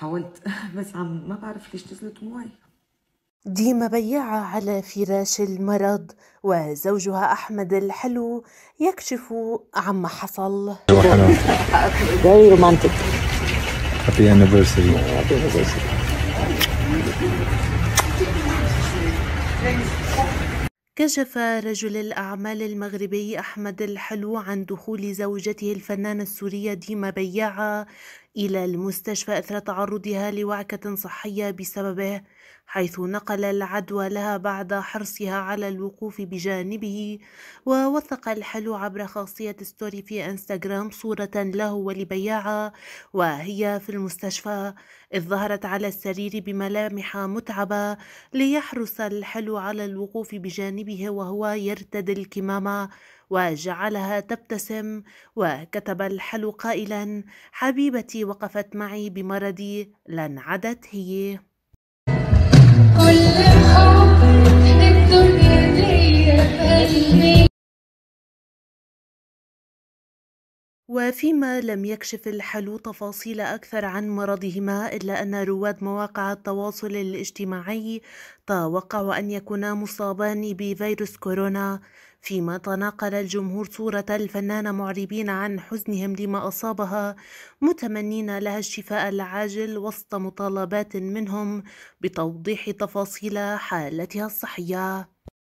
حاولت بس عم ما بعرف ليش نزلت دموعي ديما بياعة على فراش المرض وزوجها أحمد الحلو يكشف عما حصل Very romantic Happy anniversary كشف رجل الأعمال المغربي أحمد الحلو عن دخول زوجته الفنانة السورية ديما بياعة إلى المستشفى إثر تعرضها لوعكة صحية بسببه حيث نقل العدوى لها بعد حرصها على الوقوف بجانبه ووثق الحلو عبر خاصية ستوري في انستغرام صورة له ولبياعة وهي في المستشفى إذ ظهرت على السرير بملامح متعبة ليحرص الحلو على الوقوف بجانبه وهو يرتدي الكمامة وجعلها تبتسم وكتب الحلو قائلا حبيبتي وقفت معي بمرضي لانعدت هي وفيما لم يكشف الحلو تفاصيل أكثر عن مرضهما إلا أن رواد مواقع التواصل الاجتماعي توقعوا أن يكونا مصابان بفيروس كورونا فيما تناقل الجمهور صورة الفنانة معربين عن حزنهم لما أصابها متمنين لها الشفاء العاجل وسط مطالبات منهم بتوضيح تفاصيل حالتها الصحية